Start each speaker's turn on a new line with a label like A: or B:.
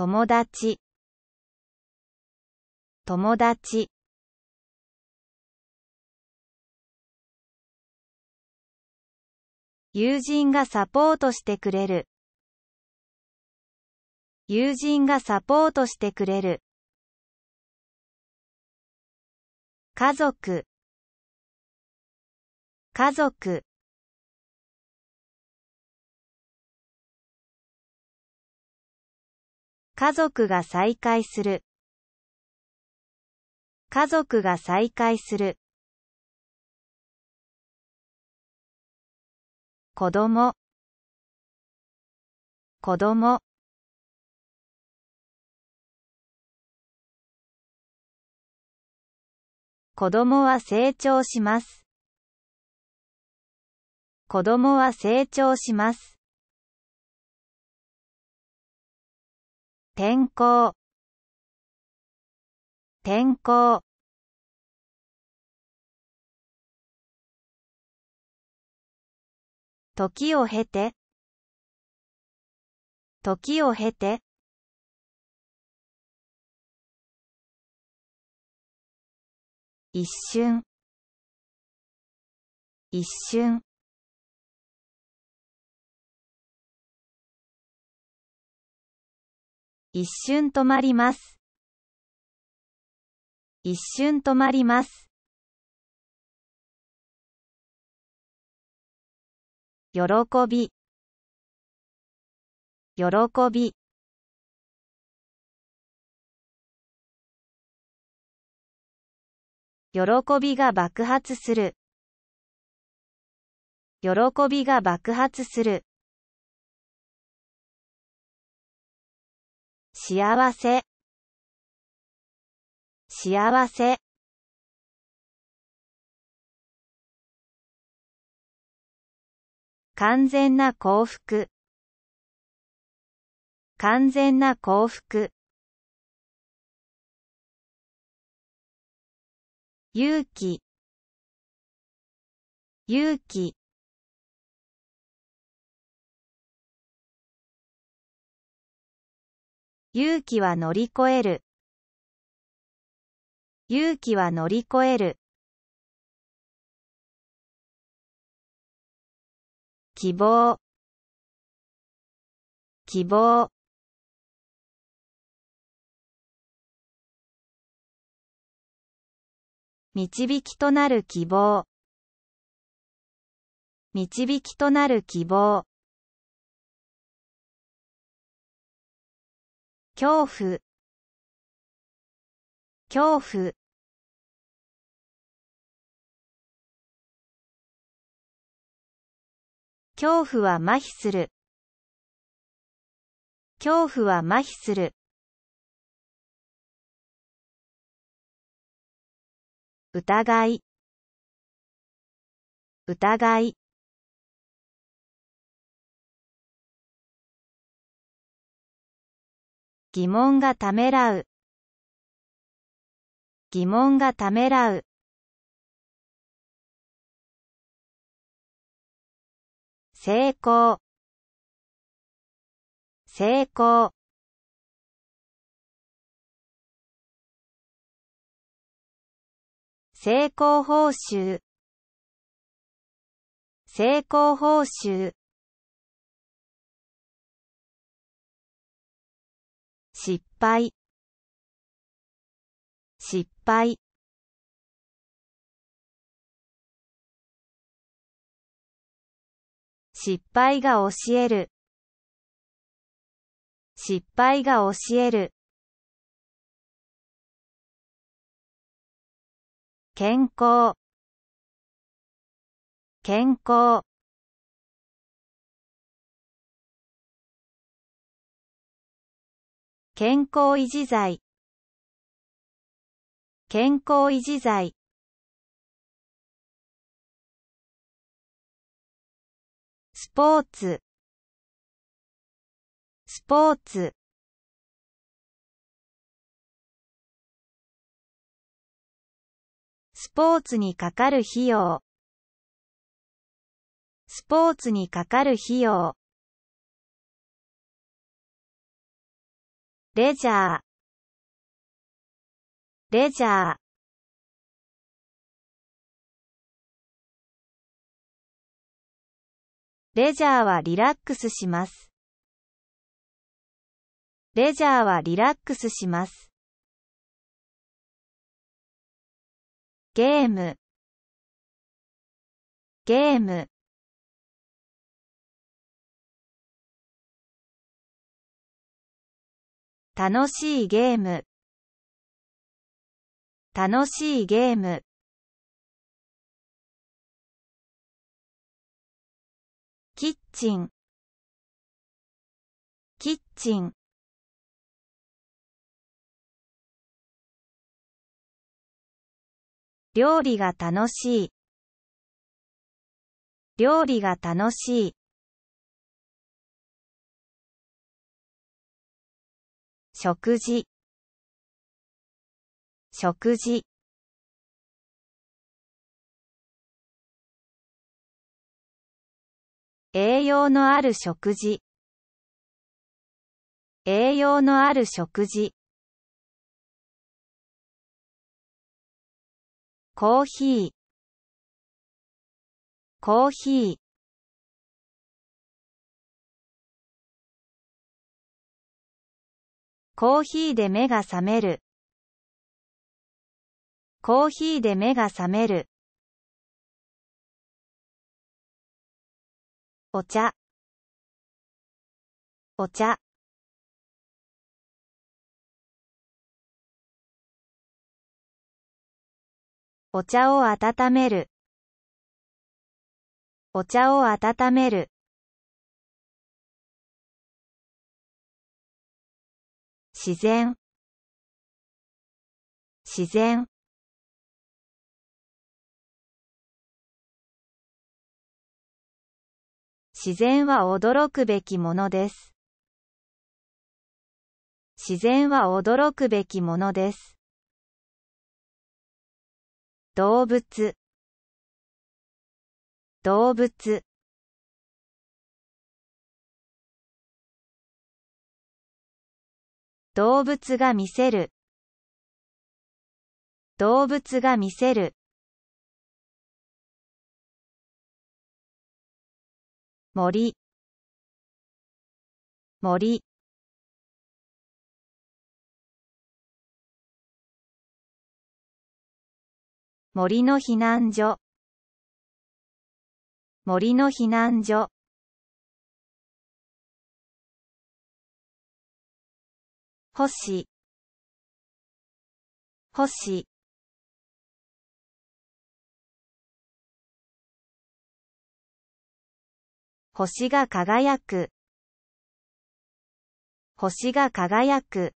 A: 友達友達友人がサポートしてくれる友人がサポートしてくれる家族家族家族が再会する。家族が再会する。子供子供子供は成長します。子供は成長します。天候天候時を経て時を経て一瞬一瞬一瞬止まります。一瞬止まります。喜び喜び喜びが爆発する喜びが爆発する幸せ幸せ完全な幸福完全な幸福勇気勇気勇気は乗り越える。勇気は乗り越える。希望希望導きとなる希望導きとなる希望恐怖恐怖恐怖は麻痺する恐怖は麻痺する疑い疑い疑問がためらう疑問がためらう成功成功成功報酬成功報酬失敗失敗失敗が教える失敗が教える健康健康健康維持剤健康維持剤スポーツスポーツスポーツにかかる費用スポーツにかかる費用レジャー、レジャー。レジャーはリラックスします。レジャーはリラックスします。ゲーム、ゲーム。楽しいゲーム楽しいゲームキッチンキッチン料理が楽しい料理が楽しい食事食事栄養のある食事栄養のある食事コーヒーコーヒーコーヒーで目が覚める。コーヒーで目が覚める。お茶。お茶。お茶を温める。お茶を温める。自然自然自然は驚くべきものです。自然は驚くべきものです。動物動物動物が見せる動物が見せる森森森の避難所森の避難所星星星が輝く星が輝く